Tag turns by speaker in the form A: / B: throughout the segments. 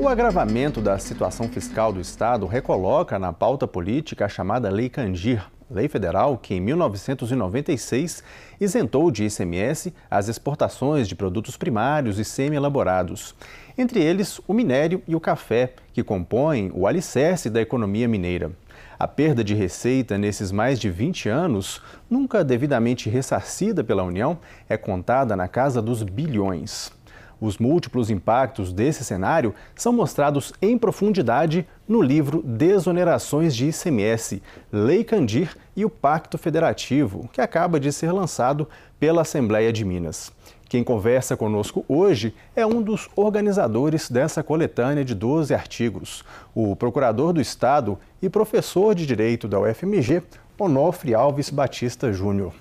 A: O agravamento da situação fiscal do Estado recoloca na pauta política a chamada Lei Candir, lei federal que, em 1996, isentou de ICMS as exportações de produtos primários e semi-elaborados, entre eles o minério e o café, que compõem o alicerce da economia mineira. A perda de receita nesses mais de 20 anos, nunca devidamente ressarcida pela União, é contada na casa dos bilhões. Os múltiplos impactos desse cenário são mostrados em profundidade no livro Desonerações de ICMS, Lei Candir e o Pacto Federativo, que acaba de ser lançado pela Assembleia de Minas. Quem conversa conosco hoje é um dos organizadores dessa coletânea de 12 artigos, o procurador do Estado e professor de Direito da UFMG, Onofre Alves Batista Júnior.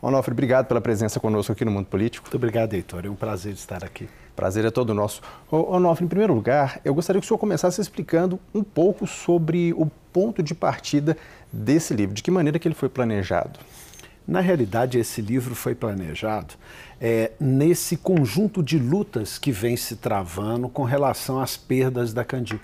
A: Onofre, obrigado pela presença conosco aqui no Mundo Político. Muito obrigado, Heitor. É um prazer estar aqui. Prazer é todo nosso. Onofre, em primeiro lugar, eu gostaria que o senhor começasse explicando um pouco sobre o ponto de partida desse livro, de que maneira que ele foi planejado. Na realidade, esse livro foi
B: planejado é, nesse conjunto de lutas que vem se travando com relação às perdas da Candi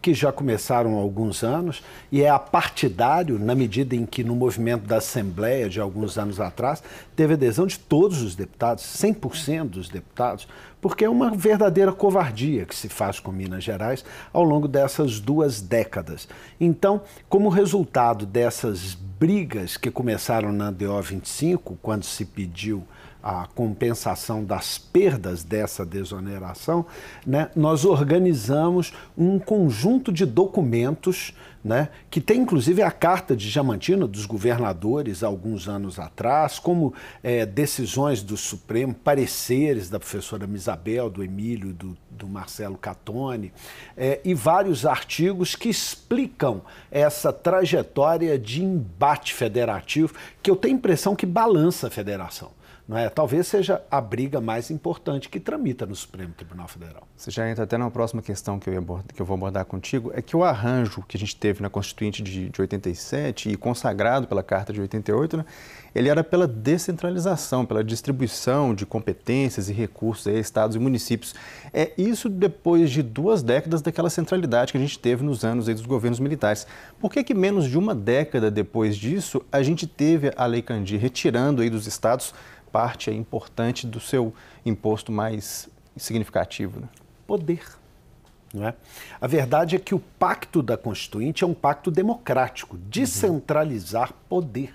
B: que já começaram há alguns anos e é apartidário na medida em que no movimento da Assembleia de alguns anos atrás teve adesão de todos os deputados, 100% dos deputados, porque é uma verdadeira covardia que se faz com Minas Gerais ao longo dessas duas décadas. Então, como resultado dessas brigas que começaram na DO 25, quando se pediu a compensação das perdas dessa desoneração, né, nós organizamos um conjunto de documentos, né, que tem inclusive a carta de Diamantina dos governadores alguns anos atrás, como é, decisões do Supremo, pareceres da professora Misabel, do Emílio, do, do Marcelo Catone, é, e vários artigos que explicam essa trajetória de embate federativo, que eu tenho a impressão que balança a federação. Não é? Talvez seja a briga mais importante que tramita no Supremo Tribunal Federal.
A: Você já entra até na próxima questão que eu, abordar, que eu vou abordar contigo, é que o arranjo que a gente teve na Constituinte de, de 87 e consagrado pela Carta de 88, né, ele era pela descentralização, pela distribuição de competências e recursos a estados e municípios. É isso depois de duas décadas daquela centralidade que a gente teve nos anos dos governos militares. Por que, que menos de uma década depois disso a gente teve a Lei Candir retirando aí dos estados parte é importante do seu imposto mais significativo? Né? Poder. É? A verdade é que o pacto da Constituinte é um pacto democrático
B: descentralizar poder.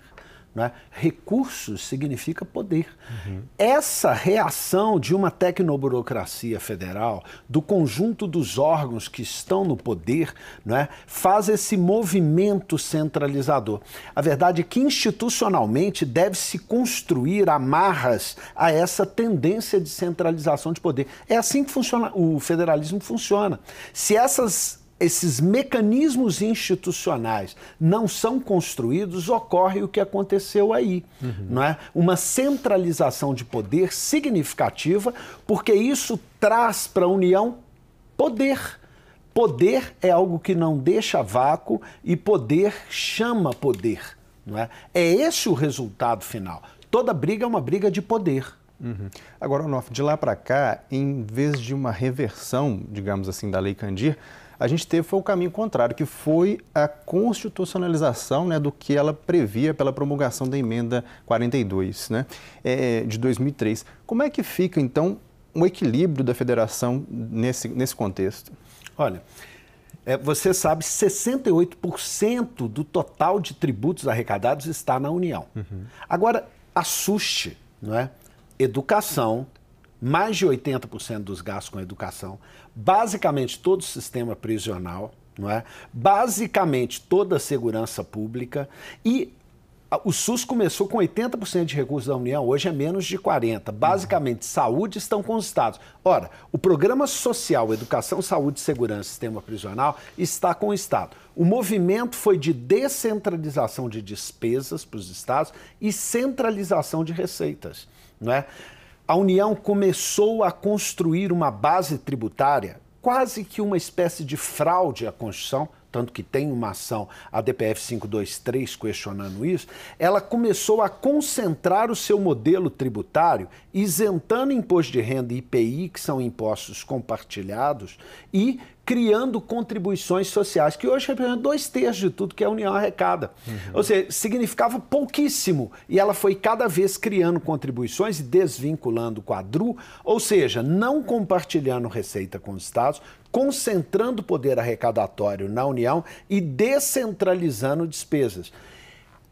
B: Né? Recursos significa poder. Uhum. Essa reação de uma tecnoburocracia federal, do conjunto dos órgãos que estão no poder, né, faz esse movimento centralizador. A verdade é que institucionalmente deve-se construir amarras a essa tendência de centralização de poder. É assim que funciona, o federalismo funciona. Se essas esses mecanismos institucionais não são construídos, ocorre o que aconteceu aí. Uhum. Não é? Uma centralização de poder significativa, porque isso traz para a União poder. Poder é algo que não deixa vácuo e poder chama poder. Não é? é esse o resultado final. Toda briga é uma briga de
A: poder. Uhum. Agora, Onof, de lá para cá, em vez de uma reversão, digamos assim, da Lei Candir, a gente teve foi o caminho contrário, que foi a constitucionalização né, do que ela previa pela promulgação da emenda 42 né, é, de 2003. Como é que fica, então, o equilíbrio da federação nesse, nesse contexto? Olha, é, você sabe, 68% do
B: total de tributos arrecadados está na União. Uhum. Agora, assuste, não é? Educação, mais de 80% dos gastos com educação, basicamente todo o sistema prisional, não é? basicamente toda a segurança pública e o SUS começou com 80% de recursos da União, hoje é menos de 40%. Basicamente, uhum. saúde estão com os estados. Ora, o programa social, educação, saúde, segurança, sistema prisional está com o estado. O movimento foi de descentralização de despesas para os estados e centralização de receitas, não é? a União começou a construir uma base tributária, quase que uma espécie de fraude à Constituição, tanto que tem uma ação, a DPF 523, questionando isso, ela começou a concentrar o seu modelo tributário, isentando imposto de renda e IPI, que são impostos compartilhados, e criando contribuições sociais, que hoje representam dois terços de tudo que a União arrecada. Uhum. Ou seja, significava pouquíssimo. E ela foi cada vez criando contribuições e desvinculando o quadru, ou seja, não compartilhando receita com os estados, concentrando o poder arrecadatório na União e descentralizando despesas.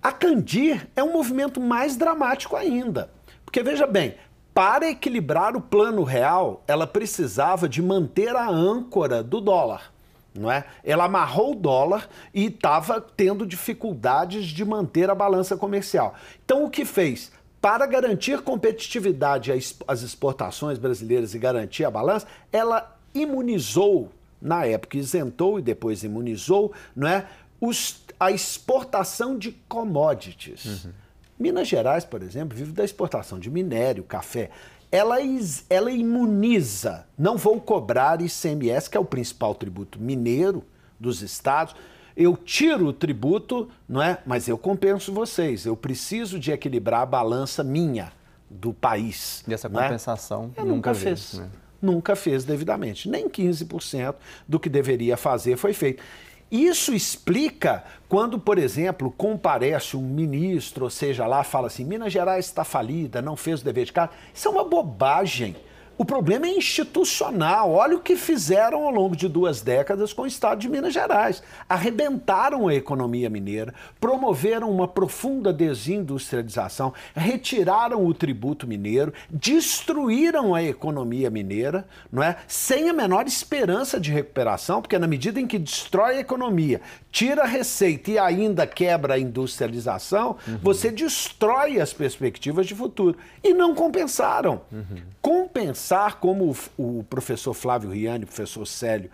B: A Candir é um movimento mais dramático ainda. Porque veja bem, para equilibrar o plano real, ela precisava de manter a âncora do dólar. Não é? Ela amarrou o dólar e estava tendo dificuldades de manter a balança comercial. Então, o que fez? Para garantir competitividade às exportações brasileiras e garantir a balança, ela imunizou, na época isentou e depois imunizou, não é? Os, a exportação de commodities. Uhum. Minas Gerais, por exemplo, vive da exportação de minério, café. Ela, ela imuniza, não vou cobrar ICMS, que é o principal tributo mineiro dos estados. Eu tiro o tributo, não é? Mas eu compenso vocês. Eu preciso de equilibrar a balança minha do país. E essa é? compensação é? nunca, fez. Né? Nunca fez devidamente. Nem 15% do que deveria fazer foi feito. Isso explica quando, por exemplo, comparece um ministro, ou seja lá, fala assim: Minas Gerais está falida, não fez o dever de casa. Isso é uma bobagem. O problema é institucional. Olha o que fizeram ao longo de duas décadas com o Estado de Minas Gerais. Arrebentaram a economia mineira, promoveram uma profunda desindustrialização, retiraram o tributo mineiro, destruíram a economia mineira, não é? sem a menor esperança de recuperação, porque na medida em que destrói a economia, tira a receita e ainda quebra a industrialização, uhum. você destrói as perspectivas de futuro. E não compensaram. Uhum. Compensaram pensar como o, professor Flávio Riani, professor Célio,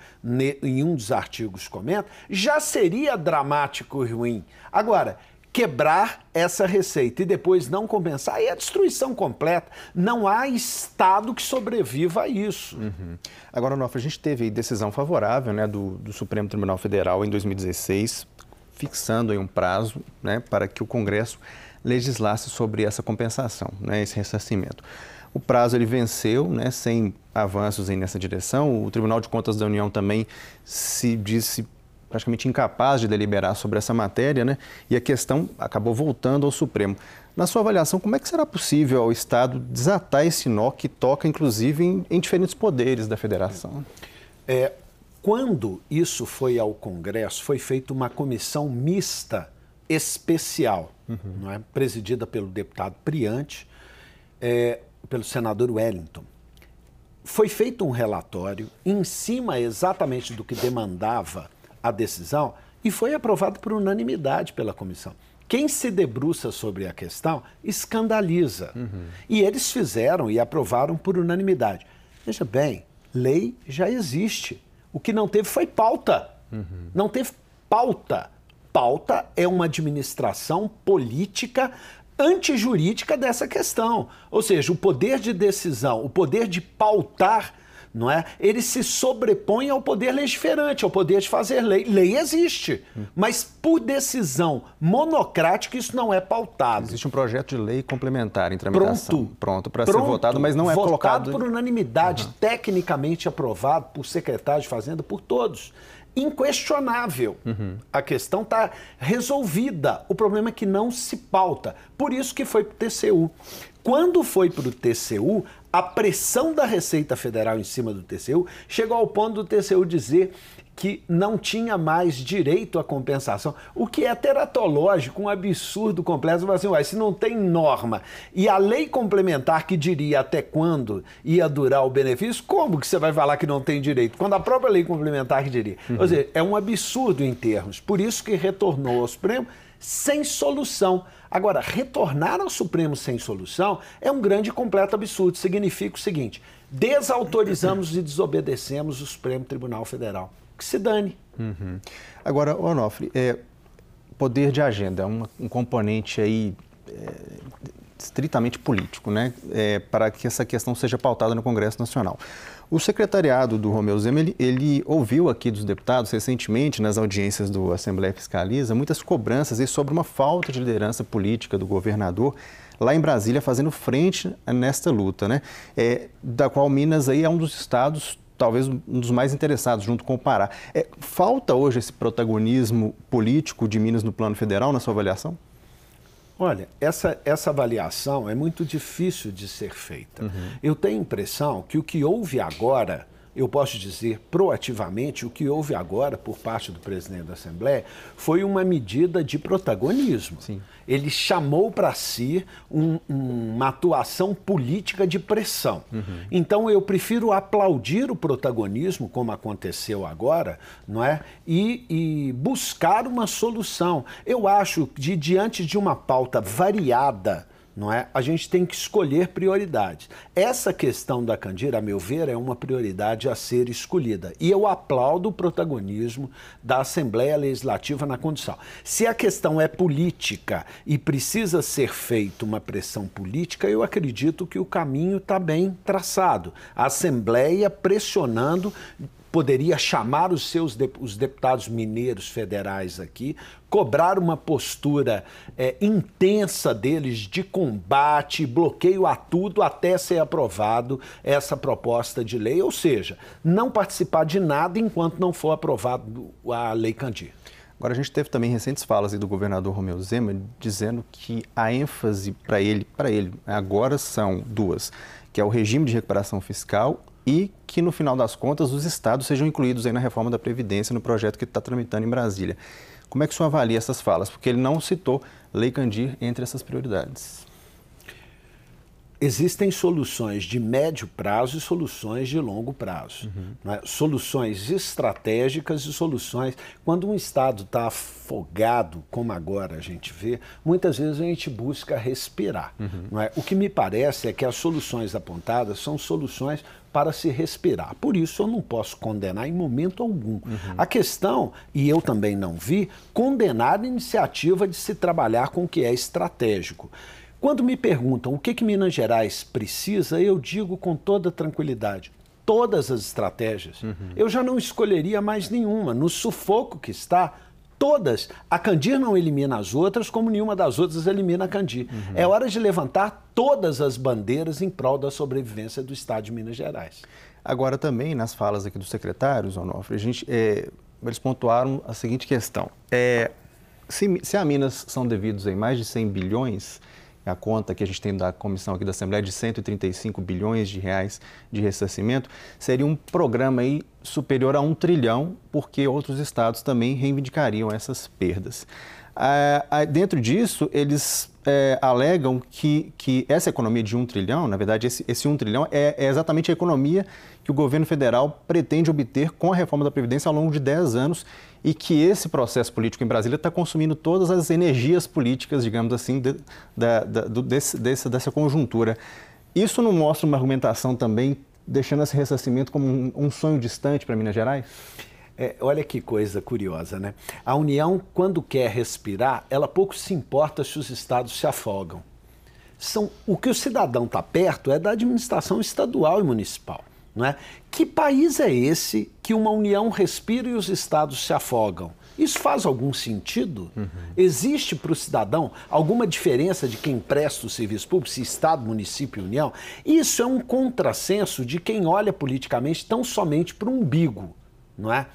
B: em um dos artigos comenta, já seria dramático e ruim. Agora, quebrar essa receita e depois não compensar, é a destruição completa.
A: Não há Estado que sobreviva a isso. Uhum. Agora, Nofre, a gente teve decisão favorável né, do, do Supremo Tribunal Federal em 2016, fixando aí um prazo né, para que o Congresso legislasse sobre essa compensação, né, esse ressarcimento. O prazo ele venceu, né, sem avanços nessa direção. O Tribunal de Contas da União também se disse praticamente incapaz de deliberar sobre essa matéria, né? E a questão acabou voltando ao Supremo. Na sua avaliação, como é que será possível ao Estado desatar esse nó que toca, inclusive, em, em diferentes poderes da Federação?
B: É, quando isso foi ao Congresso, foi feita uma comissão mista especial, uhum. não é? presidida pelo deputado Priante, é, pelo senador Wellington. Foi feito um relatório em cima exatamente do que demandava a decisão e foi aprovado por unanimidade pela comissão. Quem se debruça sobre a questão escandaliza. Uhum. E eles fizeram e aprovaram por unanimidade. Veja bem, lei já existe. O que não teve foi pauta. Uhum. Não teve pauta pauta é uma administração política antijurídica dessa questão. Ou seja, o poder de decisão, o poder de pautar, não é? Ele se sobrepõe ao poder legiferante, ao poder de fazer lei. Lei existe, mas por decisão
A: monocrática isso não é pautado. Existe um projeto de lei complementar em tramitação. Pronto. Pronto para ser votado, mas não é votado colocado... por
B: unanimidade, uhum. tecnicamente aprovado por secretário de Fazenda, por todos inquestionável. Uhum. A questão está resolvida. O problema é que não se pauta. Por isso que foi para o TCU. Quando foi para o TCU, a pressão da Receita Federal em cima do TCU chegou ao ponto do TCU dizer que não tinha mais direito à compensação, o que é teratológico, um absurdo completo. Mas assim, uai, se não tem norma e a lei complementar que diria até quando ia durar o benefício, como que você vai falar que não tem direito? Quando a própria lei complementar que diria. Uhum. Ou seja, é um absurdo em termos. Por isso que retornou ao Supremo sem solução. Agora, retornar ao Supremo sem solução é um grande completo absurdo. Significa o seguinte: desautorizamos e desobedecemos o Supremo Tribunal
A: Federal que se dane. Uhum. Agora, Onofre, é, poder de agenda é um, um componente aí é, estritamente político, né? É, para que essa questão seja pautada no Congresso Nacional. O secretariado do Romeu Zema, ele, ele, ouviu aqui dos deputados recentemente, nas audiências do Assembleia Fiscaliza, muitas cobranças sobre uma falta de liderança política do governador lá em Brasília, fazendo frente nesta luta, né? É, da qual Minas aí é um dos estados talvez um dos mais interessados, junto com o Pará. É, falta hoje esse protagonismo político de Minas no plano federal, na sua avaliação?
B: Olha, essa, essa avaliação é muito difícil de ser feita. Uhum. Eu tenho a impressão que o que houve agora eu posso dizer proativamente, o que houve agora por parte do presidente da Assembleia foi uma medida de protagonismo. Sim. Ele chamou para si um, uma atuação política de pressão. Uhum. Então eu prefiro aplaudir o protagonismo, como aconteceu agora, não é? E, e buscar uma solução. Eu acho que diante de uma pauta variada, não é? A gente tem que escolher prioridades. Essa questão da Candira, a meu ver, é uma prioridade a ser escolhida. E eu aplaudo o protagonismo da Assembleia Legislativa na condição. Se a questão é política e precisa ser feita uma pressão política, eu acredito que o caminho está bem traçado. A Assembleia pressionando poderia chamar os seus de, os deputados mineiros federais aqui, cobrar uma postura é, intensa deles de combate, bloqueio a tudo até ser aprovado essa proposta de lei, ou seja, não participar de nada
A: enquanto não for aprovado a lei Candir. Agora, a gente teve também recentes falas do governador Romeu Zema dizendo que a ênfase para ele, para ele né, agora são duas, que é o regime de recuperação fiscal e que, no final das contas, os estados sejam incluídos aí na reforma da Previdência, no projeto que está tramitando em Brasília. Como é que o senhor avalia essas falas? Porque ele não citou Lei Candir entre essas prioridades. Existem
B: soluções de médio prazo e soluções de longo prazo. Uhum. é Soluções estratégicas e soluções. Quando um Estado está afogado, como agora a gente vê, muitas vezes a gente busca respirar. Uhum. É? O que me parece é que as soluções apontadas são soluções para se respirar. Por isso eu não posso condenar em momento algum. Uhum. A questão, e eu também não vi, condenar a iniciativa de se trabalhar com o que é estratégico. Quando me perguntam o que, que Minas Gerais precisa, eu digo com toda tranquilidade: todas as estratégias. Uhum. Eu já não escolheria mais nenhuma. No sufoco que está, todas, a Candir não elimina as outras, como nenhuma das outras elimina a Candir. Uhum. É hora de levantar todas as bandeiras em
A: prol da sobrevivência do Estado de Minas Gerais. Agora, também nas falas aqui dos secretários, Onofre, a gente, é, eles pontuaram a seguinte questão: é, se, se a Minas são devidos em mais de 100 bilhões a conta que a gente tem da comissão aqui da Assembleia de 135 bilhões de reais de ressarcimento, seria um programa aí superior a um trilhão, porque outros estados também reivindicariam essas perdas. Ah, ah, dentro disso, eles é, alegam que, que essa economia de um trilhão, na verdade, esse, esse um trilhão é, é exatamente a economia que o governo federal pretende obter com a reforma da Previdência ao longo de 10 anos e que esse processo político em Brasília está consumindo todas as energias políticas, digamos assim, de, da, da, do, desse, desse, dessa conjuntura. Isso não mostra uma argumentação também deixando esse ressarcimento como um, um sonho distante para Minas Gerais? É, olha que coisa curiosa, né? A União, quando quer respirar, ela
B: pouco se importa se os estados se afogam. São, o que o cidadão está perto é da administração estadual e municipal. Não é? Que país é esse que uma união respira e os estados se afogam? Isso faz algum sentido? Uhum. Existe para o cidadão alguma diferença de quem presta o serviço público, se Estado, município e União? Isso é um contrassenso de quem olha politicamente tão somente para o umbigo, não é?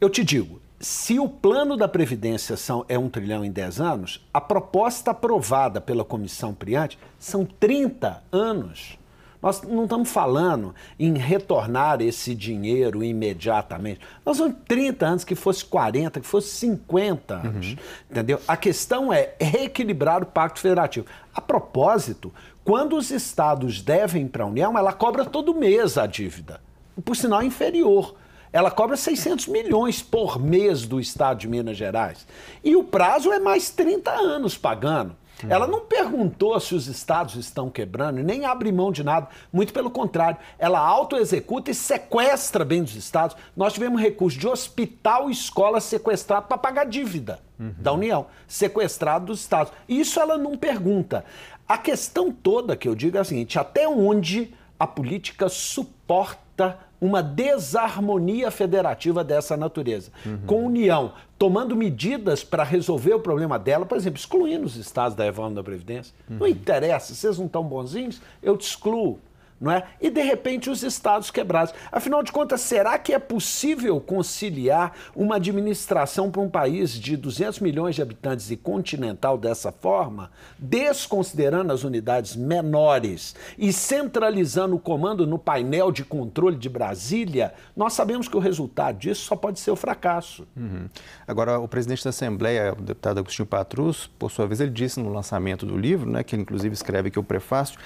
B: Eu te digo, se o plano da Previdência são, é um trilhão em 10 anos, a proposta aprovada pela comissão Priante são 30 anos. Nós não estamos falando em retornar esse dinheiro imediatamente. Nós vamos 30 anos, que fosse 40, que fosse 50 uhum. anos. Uhum. Entendeu? A questão é reequilibrar o Pacto Federativo. A propósito, quando os estados devem para a União, ela cobra todo mês a dívida, por sinal inferior. Ela cobra 600 milhões por mês do estado de Minas Gerais. E o prazo é mais 30 anos pagando. Ela não perguntou se os estados estão quebrando, nem abre mão de nada. Muito pelo contrário, ela auto-executa e sequestra bem dos estados. Nós tivemos recurso de hospital e escola sequestrado para pagar dívida uhum. da União, sequestrado dos estados. Isso ela não pergunta. A questão toda que eu digo é a seguinte: até onde a política suporta uma desarmonia federativa dessa natureza. Uhum. Com a União tomando medidas para resolver o problema dela, por exemplo, excluindo os estados da reforma da Previdência. Uhum. Não interessa, vocês não estão bonzinhos, eu te excluo não é? E de repente os estados quebrados. Afinal de contas, será que é possível conciliar uma administração para um país de 200 milhões de habitantes e continental dessa forma, desconsiderando as unidades menores e centralizando o comando no painel de controle de Brasília? Nós sabemos que o resultado
A: disso só pode ser o fracasso. Uhum. Agora, o presidente da Assembleia, o deputado Agostinho Patrus, por sua vez, ele disse no lançamento do livro, né, que ele inclusive escreve aqui o prefácio,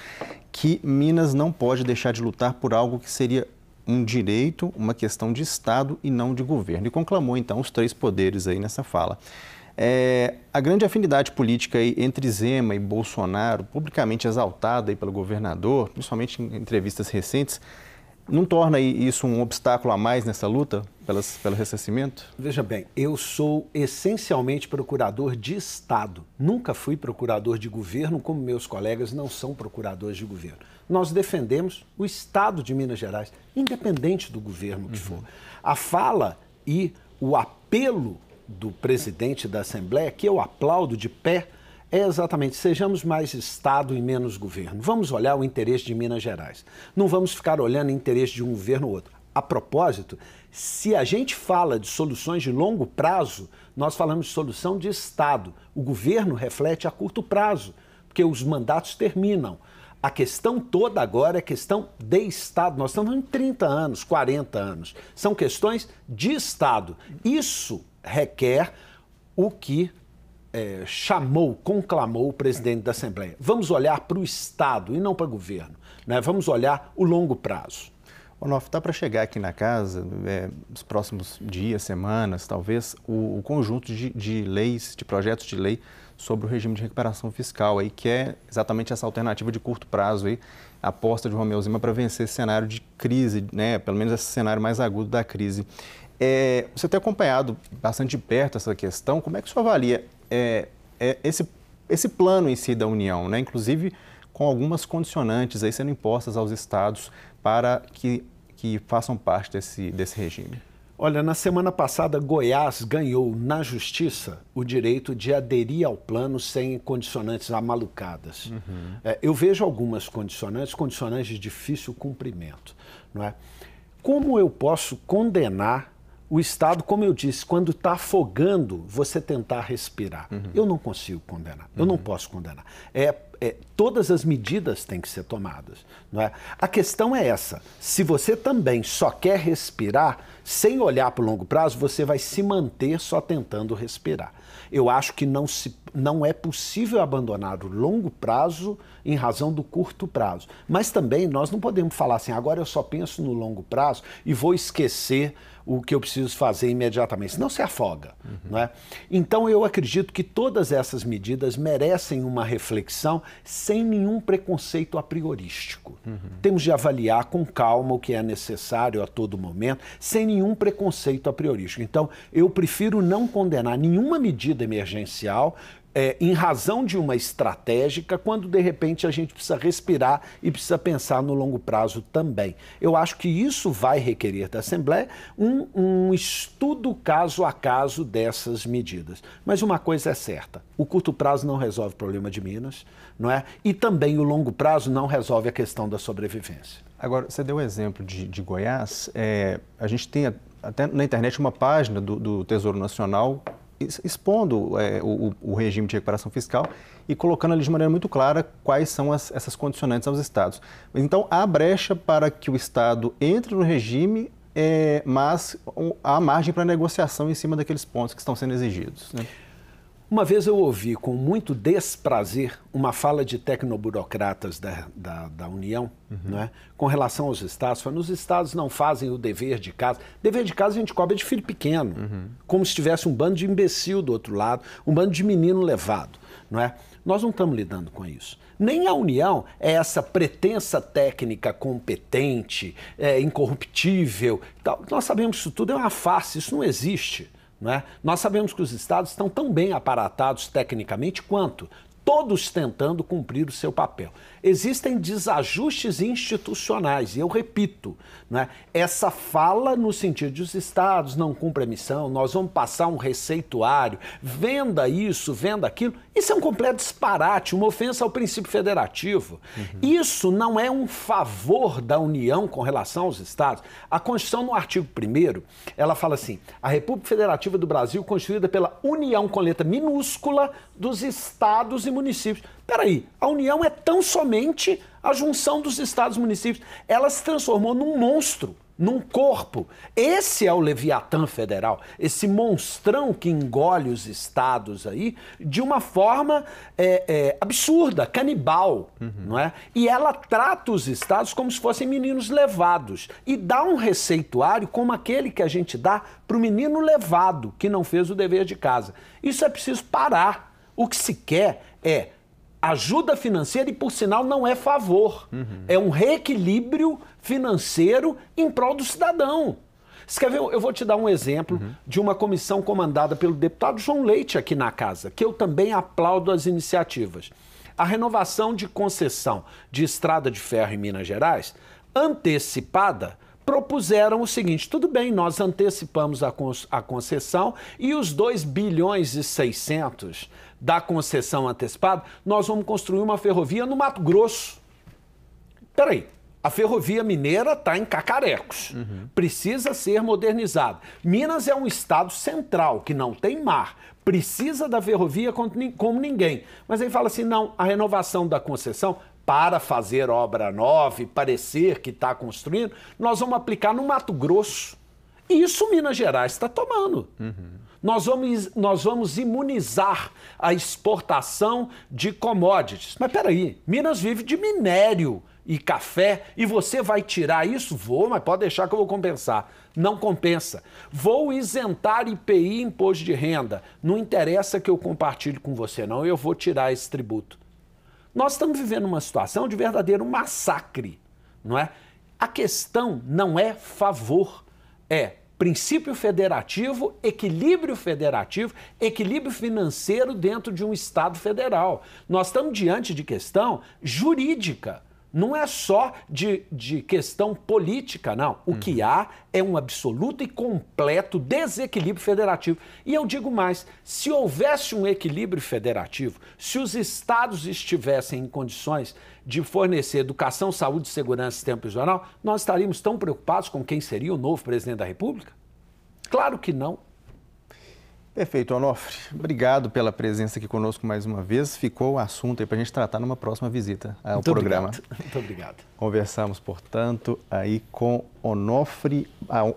A: que Minas não pode pode deixar de lutar por algo que seria um direito, uma questão de Estado e não de governo. E conclamou, então, os três poderes aí nessa fala. É, a grande afinidade política entre Zema e Bolsonaro, publicamente exaltada aí pelo governador, principalmente em entrevistas recentes, não torna isso um obstáculo a mais nessa luta pelas, pelo ressarcimento?
B: Veja bem, eu sou essencialmente procurador de Estado. Nunca fui procurador de governo, como meus colegas não são procuradores de governo nós defendemos o Estado de Minas Gerais, independente do governo que for. A fala e o apelo do presidente da Assembleia, que eu aplaudo de pé, é exatamente: sejamos mais Estado e menos governo. Vamos olhar o interesse de Minas Gerais. Não vamos ficar olhando o interesse de um governo ou outro. A propósito, se a gente fala de soluções de longo prazo, nós falamos de solução de Estado. O governo reflete a curto prazo, porque os mandatos terminam. A questão toda agora é questão de Estado. Nós estamos em 30 anos, 40 anos. São questões de Estado. Isso requer o que é, chamou, conclamou o presidente da Assembleia. Vamos olhar para o Estado e não para o governo. Né? Vamos olhar o longo prazo.
A: Onof, está para chegar aqui na casa, é, nos próximos dias, semanas, talvez, o, o conjunto de, de leis, de projetos de lei sobre o regime de recuperação fiscal, aí, que é exatamente essa alternativa de curto prazo, aí, a aposta de Romeu Zema para vencer esse cenário de crise, né, pelo menos esse cenário mais agudo da crise. É, você tem acompanhado bastante de perto essa questão, como é que o senhor avalia é, é, esse, esse plano em si da União, né, inclusive com algumas condicionantes aí sendo impostas aos estados para que, que façam parte desse, desse regime?
B: Olha, na semana passada, Goiás ganhou na justiça o direito de aderir ao plano sem condicionantes amalucadas. Uhum. É, eu vejo algumas condicionantes, condicionantes de difícil cumprimento. Não é? Como eu posso condenar o Estado, como eu disse, quando está afogando, você tentar respirar. Uhum. Eu não consigo condenar, eu não uhum. posso condenar. É, é, todas as medidas têm que ser tomadas. Não é? A questão é essa: se você também só quer respirar, sem olhar para o longo prazo, você vai se manter só tentando respirar. Eu acho que não, se, não é possível abandonar o longo prazo em razão do curto prazo. Mas também nós não podemos falar assim, agora eu só penso no longo prazo e vou esquecer o que eu preciso fazer imediatamente, senão se afoga. Uhum. Não é? Então eu acredito que todas essas medidas merecem uma reflexão sem nenhum preconceito a priorístico. Uhum. Temos de avaliar com calma o que é necessário a todo momento, sem nenhum preconceito a priorístico. Então eu prefiro não condenar nenhuma medida emergencial é, em razão de uma estratégica, quando de repente a gente precisa respirar e precisa pensar no longo prazo também. Eu acho que isso vai requerer da Assembleia um, um estudo caso a caso dessas medidas. Mas uma coisa é certa: o curto prazo não resolve o problema de Minas, não é? E também o longo prazo não resolve a questão da sobrevivência.
A: Agora, você deu o um exemplo de, de Goiás. É, a gente tem até na internet uma página do, do Tesouro Nacional expondo é, o, o, regime de recuperação fiscal e colocando ali de maneira muito clara quais são as, essas condicionantes aos estados. Então, há brecha para que o estado entre no regime, é, mas há margem para negociação em cima daqueles pontos que estão sendo exigidos. Né? Uma vez eu ouvi
B: com muito desprazer uma fala de tecnoburocratas da, da, da União uhum. né, com relação aos estados. Falando, os estados não fazem o dever de casa. Dever de casa a gente cobra de filho pequeno, uhum. como se tivesse um bando de imbecil do outro lado, um bando de menino levado. Não é? Nós não estamos lidando com isso. Nem a União é essa pretensa técnica competente, é, incorruptível. Tal. Nós sabemos que isso tudo é uma farsa. isso não existe. É? Nós sabemos que os estados estão tão bem aparatados tecnicamente quanto todos tentando cumprir o seu papel existem desajustes institucionais, e eu repito, né, essa fala no sentido de os estados não cumprem a missão, nós vamos passar um receituário, venda isso, venda aquilo, isso é um completo disparate, uma ofensa ao princípio federativo. Uhum. Isso não é um favor da União com relação aos estados. A Constituição, no artigo 1 ela fala assim, a República Federativa do Brasil, constituída pela União com letra minúscula dos estados e municípios. Peraí, a União é tão somente a junção dos estados e municípios. Ela se transformou num monstro, num corpo. Esse é o Leviatã federal, esse monstrão que engole os estados aí de uma forma é, é, absurda, canibal, uhum. não é? E ela trata os estados como se fossem meninos levados e dá um receituário como aquele que a gente dá para o menino levado que não fez o dever de casa. Isso é preciso parar. O que se quer é ajuda financeira e, por sinal, não é favor. Uhum. É um reequilíbrio financeiro em prol do cidadão. Você quer ver? Eu vou te dar um exemplo uhum. de uma comissão comandada pelo deputado João Leite aqui na casa, que eu também aplaudo as iniciativas. A renovação de concessão de estrada de ferro em Minas Gerais, antecipada, propuseram o seguinte: tudo bem, nós antecipamos a, con a concessão e os 2 bilhões e 600 da concessão antecipada, nós vamos construir uma ferrovia no Mato Grosso. Peraí, a ferrovia mineira está em cacarecos, uhum. precisa ser modernizada. Minas é um estado central que não tem mar, precisa da ferrovia como ninguém. Mas aí fala assim: não, a renovação da concessão para fazer obra nova e parecer que está construindo, nós vamos aplicar no Mato Grosso. E isso Minas Gerais está tomando. Uhum. Nós vamos, nós vamos imunizar a exportação de commodities. Mas peraí, Minas vive de minério e café e você vai tirar isso? Vou, mas pode deixar que eu vou compensar. Não compensa. Vou isentar IPI, imposto de renda. Não interessa que eu compartilhe com você, não, eu vou tirar esse tributo. Nós estamos vivendo uma situação de verdadeiro massacre, não é? A questão não é favor, é princípio federativo, equilíbrio federativo, equilíbrio financeiro dentro de um Estado federal. Nós estamos diante de questão jurídica não é só de, de questão política, não. O uhum. que há é um absoluto e completo desequilíbrio federativo. E eu digo mais: se houvesse um equilíbrio federativo, se os estados estivessem em condições de fornecer educação, saúde, segurança, tempo jornal, nós estaríamos tão preocupados com quem seria o novo presidente da República? Claro que não. Perfeito, Onofre.
A: Obrigado pela presença aqui conosco mais uma vez. Ficou o assunto aí para a gente tratar numa próxima visita ao Muito programa. Obrigado.
B: Muito obrigado.
A: Conversamos, portanto, aí com Onofre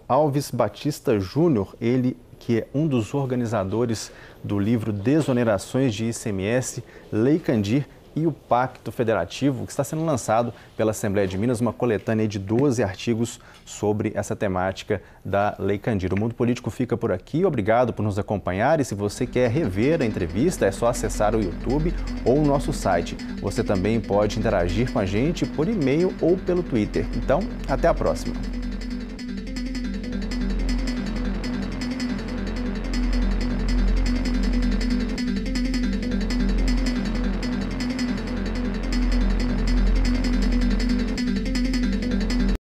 A: Alves Batista Júnior, ele que é um dos organizadores do livro Desonerações de ICMS, Lei Candir, e o Pacto Federativo, que está sendo lançado pela Assembleia de Minas, uma coletânea de 12 artigos sobre essa temática da Lei Candir. O Mundo Político fica por aqui. Obrigado por nos acompanhar e se você quer rever a entrevista, é só acessar o YouTube ou o nosso site. Você também pode interagir com a gente por e-mail ou pelo Twitter. Então, até a próxima.